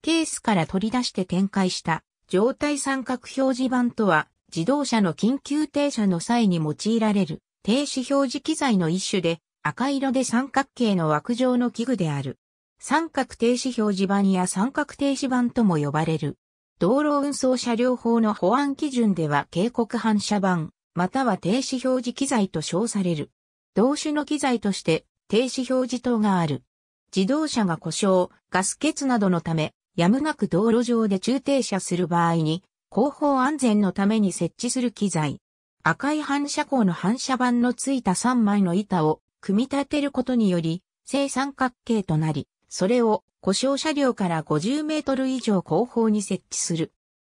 ケースから取り出して展開した状態三角表示板とは自動車の緊急停車の際に用いられる停止表示機材の一種で赤色で三角形の枠状の器具である。三角停止表示板や三角停止板とも呼ばれる。道路運送車両法の保安基準では警告反射板、または停止表示機材と称される。同種の機材として停止表示灯がある。自動車が故障、ガス欠などのためやむなく道路上で駐停車する場合に、後方安全のために設置する機材。赤い反射光の反射板のついた3枚の板を組み立てることにより、正三角形となり、それを故障車両から50メートル以上後方に設置する。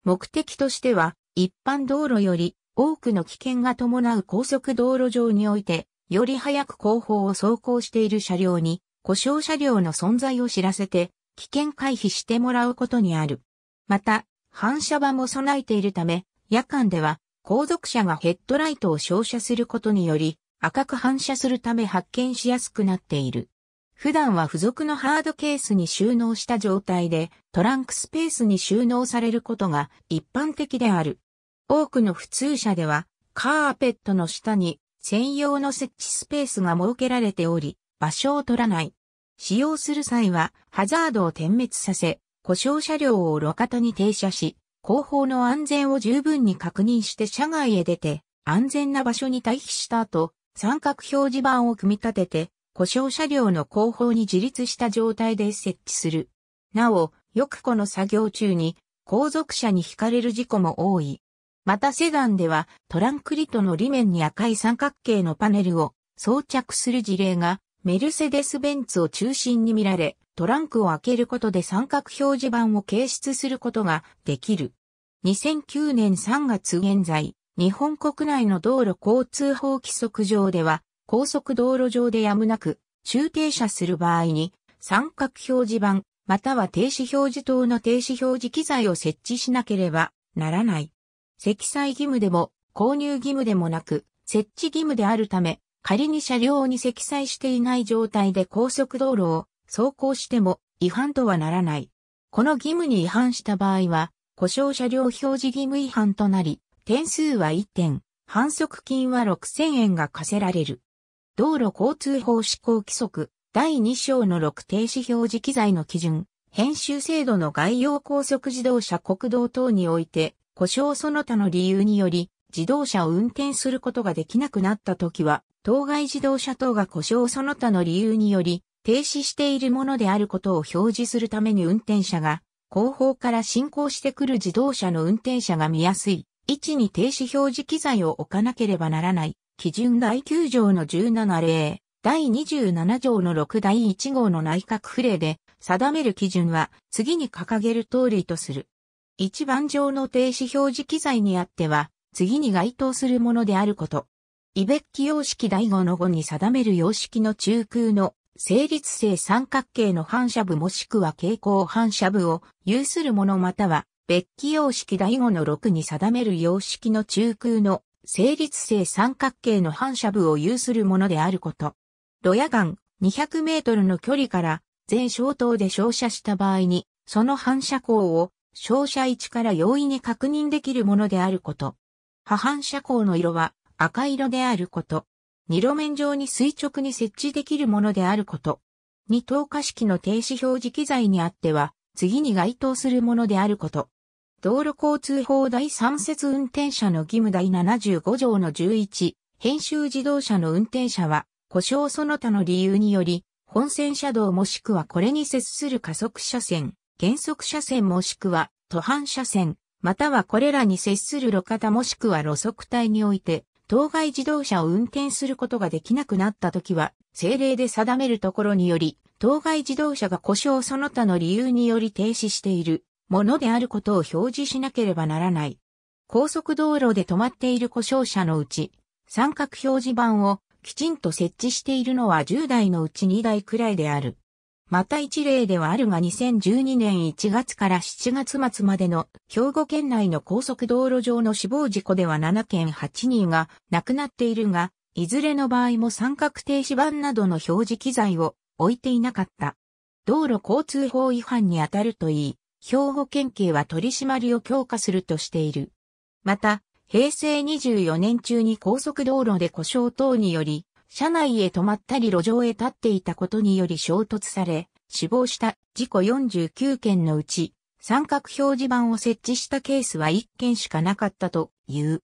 目的としては、一般道路より多くの危険が伴う高速道路上において、より早く後方を走行している車両に、故障車両の存在を知らせて、危険回避してもらうことにある。また、反射板も備えているため、夜間では後続車がヘッドライトを照射することにより、赤く反射するため発見しやすくなっている。普段は付属のハードケースに収納した状態で、トランクスペースに収納されることが一般的である。多くの普通車では、カーペットの下に専用の設置スペースが設けられており、場所を取らない。使用する際は、ハザードを点滅させ、故障車両を路肩に停車し、後方の安全を十分に確認して車外へ出て、安全な場所に待避した後、三角表示板を組み立てて、故障車両の後方に自立した状態で設置する。なお、よくこの作業中に、後続車に惹かれる事故も多い。またセダンでは、トランクリトの裏面に赤い三角形のパネルを装着する事例がメルセデス・ベンツを中心に見られ、トランクを開けることで三角表示板を掲出することができる。2009年3月現在、日本国内の道路交通法規則上では、高速道路上でやむなく、駐停車する場合に、三角表示板、または停止表示等の停止表示機材を設置しなければならない。積載義務でも、購入義務でもなく、設置義務であるため、仮に車両に積載していない状態で高速道路を走行しても違反とはならない。この義務に違反した場合は、故障車両表示義務違反となり、点数は1点、反則金は6000円が課せられる。道路交通法施行規則第2章の6停止表示機材の基準、編集制度の概要高速自動車国道等において、故障その他の理由により、自動車を運転することができなくなった時は、当該自動車等が故障その他の理由により、停止しているものであることを表示するために運転者が、後方から進行してくる自動車の運転者が見やすい位置に停止表示機材を置かなければならない。基準第9条の17例、第27条の6第1号の内閣府令で定める基準は次に掲げる通りとする。一番上の停止表示機材にあっては次に該当するものであること。イベッキ様式第5の5に定める様式の中空の成立性三角形の反射部もしくは傾向反射部を有するものまたは、ベッキ様式第5の6に定める様式の中空の成立性三角形の反射部を有するものであること。ロヤン200メートルの距離から全小灯で照射した場合に、その反射光を照射位置から容易に確認できるものであること。破反射光の色は赤色であること。二路面上に垂直に設置できるものであること。二透過式の停止表示機材にあっては、次に該当するものであること。道路交通法第3節運転者の義務第75条の11、編集自動車の運転者は、故障その他の理由により、本線車道もしくはこれに接する加速車線、減速車線もしくは、途半車線、またはこれらに接する路肩もしくは路側帯において、当該自動車を運転することができなくなった時は、政令で定めるところにより、当該自動車が故障その他の理由により停止しているものであることを表示しなければならない。高速道路で止まっている故障車のうち、三角表示板をきちんと設置しているのは10台のうち2台くらいである。また一例ではあるが2012年1月から7月末までの兵庫県内の高速道路上の死亡事故では7件8人が亡くなっているが、いずれの場合も三角停止板などの表示機材を置いていなかった。道路交通法違反に当たるといい、兵庫県警は取り締まりを強化するとしている。また、平成24年中に高速道路で故障等により、車内へ止まったり路上へ立っていたことにより衝突され、死亡した事故49件のうち、三角表示板を設置したケースは1件しかなかったという。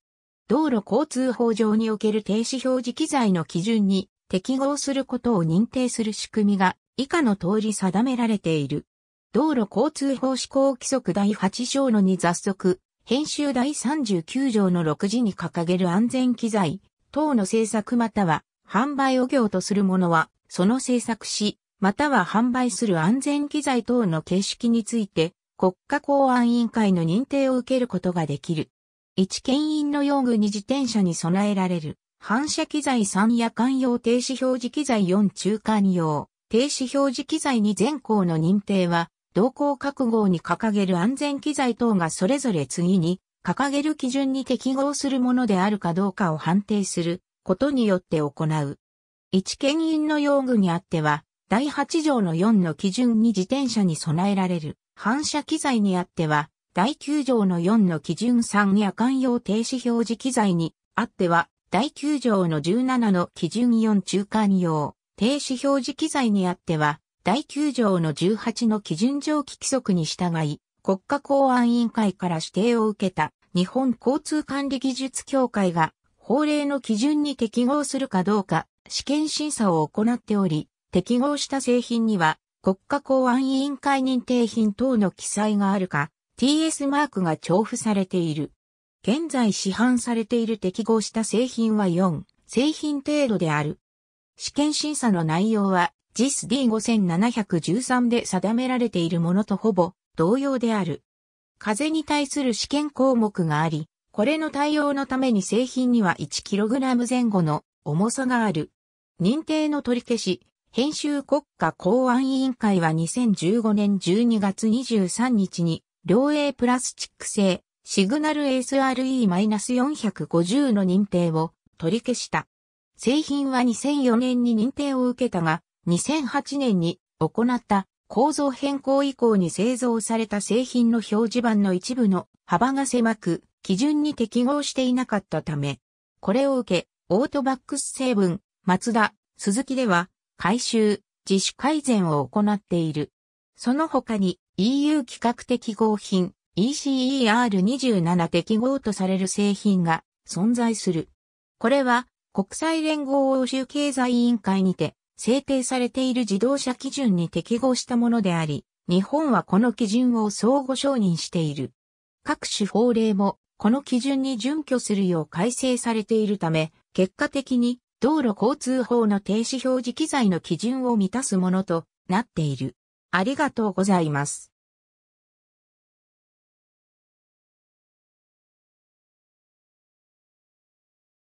道路交通法上における停止表示機材の基準に適合することを認定する仕組みが以下の通り定められている。道路交通法施行規則第8章の2雑則、編集第39条の6時に掲げる安全機材等の制作または販売を業とする者は、その制作し、または販売する安全機材等の形式について、国家公安委員会の認定を受けることができる。一牽引の用具に自転車に備えられる。反射機材3夜間用停止表示機材4中間用停止表示機材に全項の認定は、同行。各号に掲げる安全機材等がそれぞれ次に掲げる基準に適合するものであるかどうかを判定することによって行う。一牽引の用具にあっては、第8条の4の基準に自転車に備えられる反射機材にあっては、第9条の4の基準3夜間用停止表示機材にあっては、第9条の17の基準4中間用停止表示機材にあっては、第9条の18の基準上記規則に従い、国家公安委員会から指定を受けた日本交通管理技術協会が法令の基準に適合するかどうか試験審査を行っており、適合した製品には国家公安委員会認定品等の記載があるか、TS マークが重複されている。現在市販されている適合した製品は4、製品程度である。試験審査の内容は JIS D5713 で定められているものとほぼ同様である。風に対する試験項目があり、これの対応のために製品には 1kg 前後の重さがある。認定の取り消し、編集国家公安委員会は2015年12月23日に、両 A プラスチック製、シグナル SRE-450 の認定を取り消した。製品は2004年に認定を受けたが、2008年に行った構造変更以降に製造された製品の表示板の一部の幅が狭く、基準に適合していなかったため、これを受け、オートバックス成分、松田、鈴木では、回収、自主改善を行っている。その他に EU 規格適合品 ECER27 適合とされる製品が存在する。これは国際連合欧州経済委員会にて制定されている自動車基準に適合したものであり、日本はこの基準を相互承認している。各種法令もこの基準に準拠するよう改正されているため、結果的に道路交通法の停止表示機材の基準を満たすものとなっている。ありがとうございます。